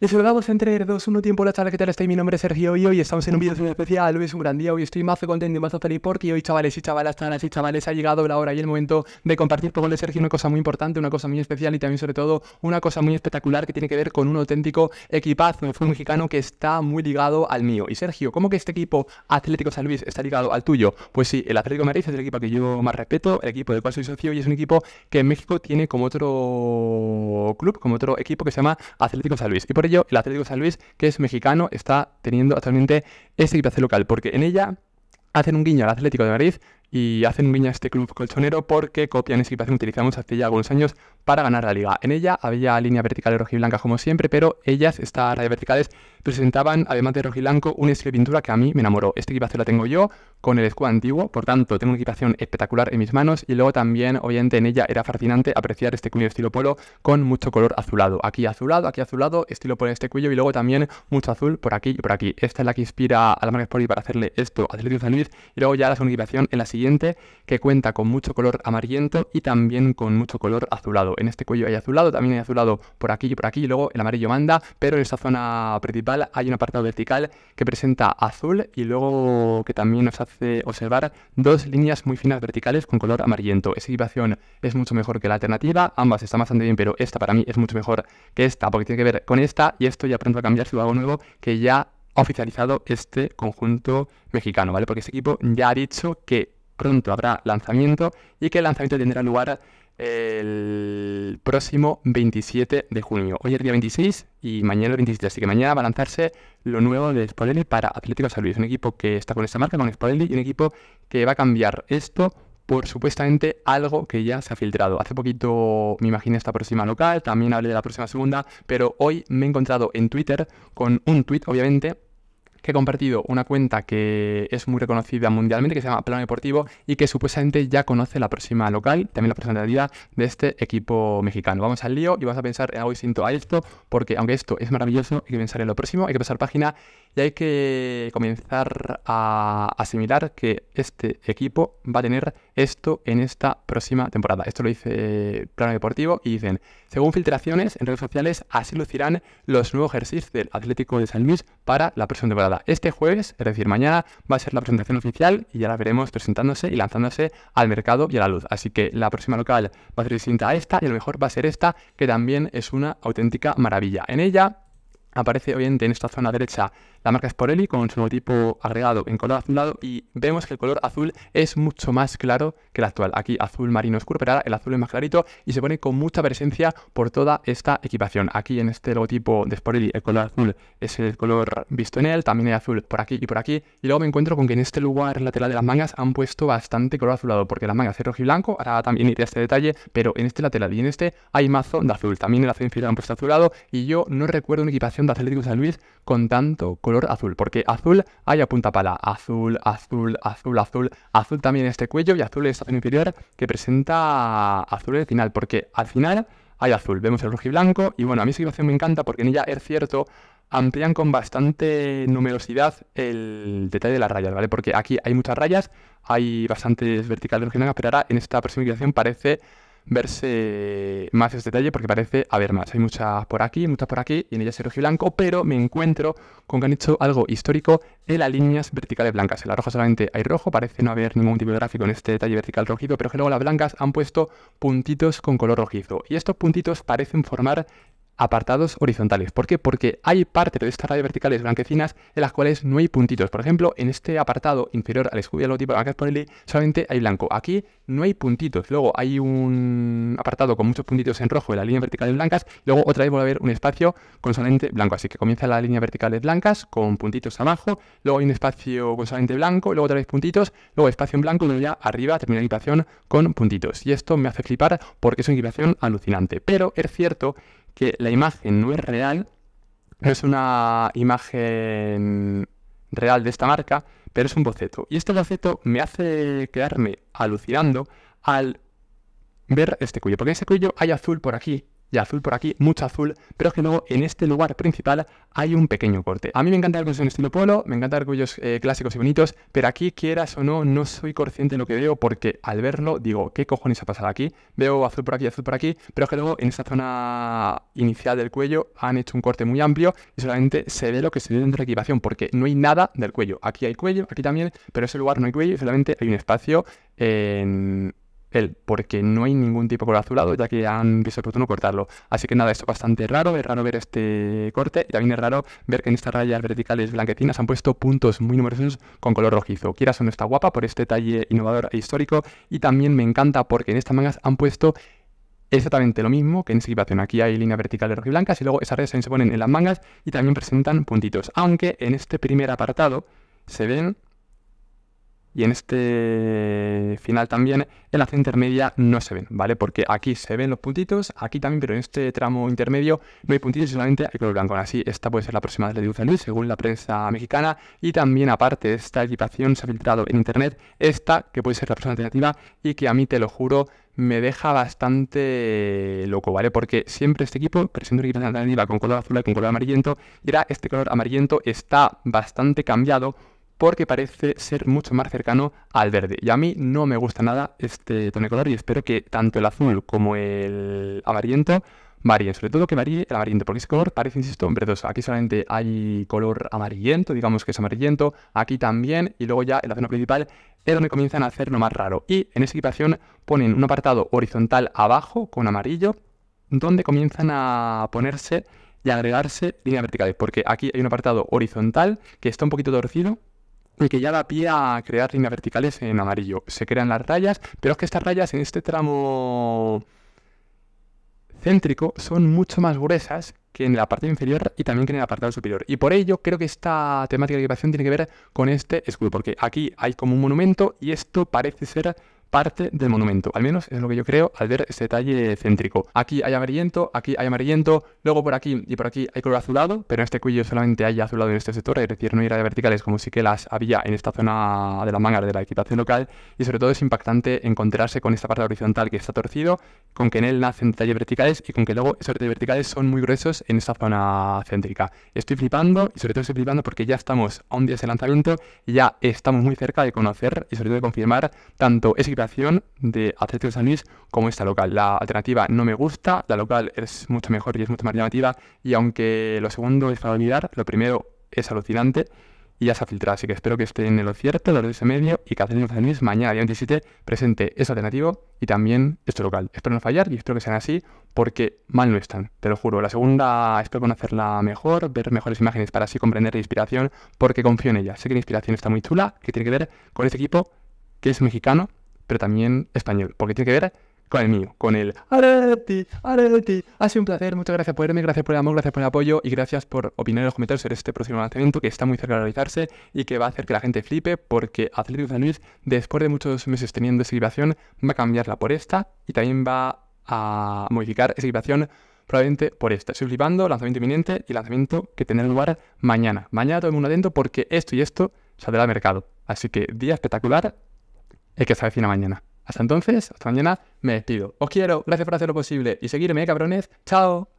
Les saludamos entre dos, uno, tiempo, la charla, ¿qué tal estáis? Mi nombre es Sergio y hoy estamos en un vídeo muy especial, Luis un gran día, hoy estoy mazo contento y mazo feliz porque hoy chavales y chavalas, están y chavales, ha llegado la hora y el momento de compartir con Sergio una cosa muy importante, una cosa muy especial y también sobre todo una cosa muy espectacular que tiene que ver con un auténtico equipazo de mexicano que está muy ligado al mío. Y Sergio, ¿cómo que este equipo Atlético San Luis está ligado al tuyo? Pues sí, el Atlético de es el equipo que yo más respeto, el equipo del cual soy socio y es un equipo que en México tiene como otro club, como otro equipo que se llama Atlético San Luis el Atlético San Luis, que es mexicano, está teniendo actualmente este equipación local, porque en ella hacen un guiño al Atlético de Madrid y hacen a este club colchonero porque copian esa equipación que utilizamos hace ya algunos años para ganar la liga. En ella había línea vertical y rojiblanca como siempre, pero ellas, estas rayas verticales, presentaban, además de rojiblanco, un estilo de pintura que a mí me enamoró. Esta equipación la tengo yo con el escudo antiguo, por tanto, tengo una equipación espectacular en mis manos y luego también, obviamente, en ella era fascinante apreciar este cuello estilo polo con mucho color azulado. Aquí azulado, aquí azulado, estilo polo en este cuello y luego también mucho azul por aquí y por aquí. Esta es la que inspira a la marca Sporty para hacerle esto a Atlético San Luis y luego ya la segunda equipación en la siguiente que cuenta con mucho color amarillento y también con mucho color azulado. En este cuello hay azulado, también hay azulado por aquí y por aquí, y luego el amarillo manda, pero en esta zona principal hay un apartado vertical que presenta azul y luego que también nos hace observar dos líneas muy finas verticales con color amarillento. Esa equipación es mucho mejor que la alternativa, ambas están bastante bien, pero esta para mí es mucho mejor que esta, porque tiene que ver con esta, y esto ya pronto va a cambiar si lo nuevo, que ya ha oficializado este conjunto mexicano, ¿vale? Porque ese equipo ya ha dicho que pronto habrá lanzamiento y que el lanzamiento tendrá lugar el próximo 27 de junio. Hoy es día 26 y mañana el 27, así que mañana va a lanzarse lo nuevo de Spolelli para Atlético San un equipo que está con esta marca, con Spolelli, y un equipo que va a cambiar esto por supuestamente algo que ya se ha filtrado. Hace poquito me imaginé esta próxima local, también hablé de la próxima segunda, pero hoy me he encontrado en Twitter con un tweet, obviamente, que he compartido una cuenta que es muy reconocida mundialmente, que se llama Plano Deportivo, y que supuestamente ya conoce la próxima local, también la personalidad de este equipo mexicano. Vamos al lío y vamos a pensar en algo distinto a esto, porque aunque esto es maravilloso, hay que pensar en lo próximo, hay que pasar página y hay que comenzar a asimilar que este equipo va a tener esto en esta próxima temporada. Esto lo dice Plano Deportivo y dicen, según filtraciones en redes sociales, así lucirán los nuevos ejercicios del Atlético de San Luis para la próxima temporada. Este jueves, es decir, mañana va a ser la presentación oficial y ya la veremos presentándose y lanzándose al mercado y a la luz. Así que la próxima local va a ser distinta a esta y a lo mejor va a ser esta, que también es una auténtica maravilla. En ella aparece obviamente en esta zona derecha la marca Sporelli con su logotipo agregado en color azulado y vemos que el color azul es mucho más claro que el actual. Aquí azul marino oscuro, pero ahora el azul es más clarito y se pone con mucha presencia por toda esta equipación. Aquí en este logotipo de Sporelli el color azul es el color visto en él, también hay azul por aquí y por aquí. Y luego me encuentro con que en este lugar la tela de las mangas han puesto bastante color azulado porque las mangas es rojo y blanco, ahora también iré este detalle, pero en este lateral y en este hay mazo de azul. También en la inferior han puesto azulado y yo no recuerdo una equipación de Atlético San Luis con tanto color azul, porque azul hay a punta pala, azul, azul, azul, azul, azul también en este cuello y azul es inferior que presenta azul en el final, porque al final hay azul, vemos el rojo y blanco y bueno, a mí esa equipación me encanta porque en ella es cierto amplían con bastante numerosidad el detalle de las rayas, ¿vale? Porque aquí hay muchas rayas, hay bastantes verticales de pero ahora en esta próxima equipación parece verse más este detalle porque parece haber más. Hay muchas por aquí, muchas por aquí y en ellas rojo y blanco, pero me encuentro con que han hecho algo histórico en las líneas verticales blancas. En la roja solamente hay rojo, parece no haber ningún tipo de gráfico en este detalle vertical rojizo, pero que luego las blancas han puesto puntitos con color rojizo y estos puntitos parecen formar apartados horizontales. ¿Por qué? Porque hay parte de estas rayas verticales blanquecinas en las cuales no hay puntitos. Por ejemplo, en este apartado inferior al escudo del logotipo de la solamente hay blanco. Aquí no hay puntitos. Luego hay un apartado con muchos puntitos en rojo en línea vertical de blancas. Luego otra vez vuelve a haber un espacio con solamente blanco. Así que comienza línea vertical verticales blancas con puntitos abajo. Luego hay un espacio con solamente blanco. Luego otra vez puntitos. Luego espacio en blanco. Y ya arriba termina la equipación con puntitos. Y esto me hace flipar porque es una equipación alucinante. Pero es cierto que la imagen no es real, no es una imagen real de esta marca, pero es un boceto. Y este boceto me hace quedarme alucinando al ver este cuello, porque en ese cuello hay azul por aquí, y azul por aquí, mucho azul, pero es que luego en este lugar principal hay un pequeño corte. A mí me encanta el cuello en estilo polo, me encanta el eh, clásicos y bonitos, pero aquí, quieras o no, no soy consciente de lo que veo porque al verlo digo, ¿qué cojones ha pasado aquí? Veo azul por aquí, azul por aquí, pero es que luego en esta zona inicial del cuello han hecho un corte muy amplio y solamente se ve lo que se ve dentro de la equipación porque no hay nada del cuello. Aquí hay cuello, aquí también, pero en ese lugar no hay cuello y solamente hay un espacio en él, porque no hay ningún tipo color azulado, ya que han visto oportuno cortarlo. Así que nada, esto es bastante raro, es raro ver este corte, y también es raro ver que en estas rayas verticales blanquecinas han puesto puntos muy numerosos con color rojizo. Quieras o no está guapa por este talle innovador e histórico, y también me encanta porque en estas mangas han puesto exactamente lo mismo que en equipación. Aquí hay líneas verticales rojas y blancas, y luego esas rayas también se ponen en las mangas y también presentan puntitos, aunque en este primer apartado se ven y en este final también en la zona intermedia no se ven, ¿vale? Porque aquí se ven los puntitos, aquí también, pero en este tramo intermedio no hay puntitos, solamente hay color blanco. Así, esta puede ser la próxima de la de Luis, según la prensa mexicana. Y también, aparte, esta equipación se ha filtrado en internet, esta, que puede ser la persona alternativa y que a mí, te lo juro, me deja bastante loco, ¿vale? Porque siempre este equipo presenta una alternativa con color azul y con color amarillento, y este color amarillento está bastante cambiado porque parece ser mucho más cercano al verde. Y a mí no me gusta nada este tono de color y espero que tanto el azul como el amarillento varíen. Sobre todo que varíe el amarillento. porque ese color parece, insisto, verdoso. Aquí solamente hay color amarillento, digamos que es amarillento. Aquí también, y luego ya en la zona principal es donde comienzan a hacer lo más raro. Y en esa equipación ponen un apartado horizontal abajo con amarillo, donde comienzan a ponerse y agregarse líneas verticales, porque aquí hay un apartado horizontal que está un poquito torcido y que ya da pie a crear líneas verticales en amarillo. Se crean las rayas, pero es que estas rayas en este tramo céntrico son mucho más gruesas que en la parte inferior y también que en el apartado superior. Y por ello creo que esta temática de equipación tiene que ver con este escudo, porque aquí hay como un monumento y esto parece ser parte del monumento. Al menos es lo que yo creo al ver este detalle céntrico. Aquí hay amarillento, aquí hay amarillento, luego por aquí y por aquí hay color azulado, pero en este cuello solamente hay azulado en este sector, es decir, no hay rayas verticales como sí que las había en esta zona de la manga de la equipación local. Y sobre todo es impactante encontrarse con esta parte horizontal que está torcido, con que en él nacen detalles verticales y con que luego esos detalles verticales son muy gruesos en esta zona céntrica. Estoy flipando y sobre todo estoy flipando porque ya estamos a un día de lanzamiento y ya estamos muy cerca de conocer y sobre todo de confirmar tanto ese de Atlético San Luis como esta local. La alternativa no me gusta, la local es mucho mejor y es mucho más llamativa. Y aunque lo segundo es para olvidar, lo primero es alucinante y ya se ha filtrado. Así que espero que estén en lo cierto, los de ese medio, y que Atlético San Luis mañana, día 27, presente esa alternativo y también esto local. Espero no fallar y espero que sean así, porque mal no están, te lo juro. La segunda espero conocerla mejor, ver mejores imágenes para así comprender la inspiración, porque confío en ella. Sé que la inspiración está muy chula, que tiene que ver con este equipo que es mexicano, pero también español, porque tiene que ver con el mío, con el Areti, Areti, ha sido un placer, muchas gracias por verme, gracias por el amor, gracias por el apoyo y gracias por opinar en los comentarios sobre este próximo lanzamiento que está muy cerca de realizarse y que va a hacer que la gente flipe porque Atlético de Luis, después de muchos meses teniendo esa vibración, va a cambiarla por esta y también va a modificar esa vibración probablemente por esta. Estoy flipando, lanzamiento inminente y lanzamiento que tendrá lugar mañana. Mañana todo el mundo atento porque esto y esto saldrá al mercado. Así que día espectacular es que fin avecina mañana. Hasta entonces, hasta mañana, me despido. Os quiero, gracias por hacer lo posible y seguirme, cabrones. Chao.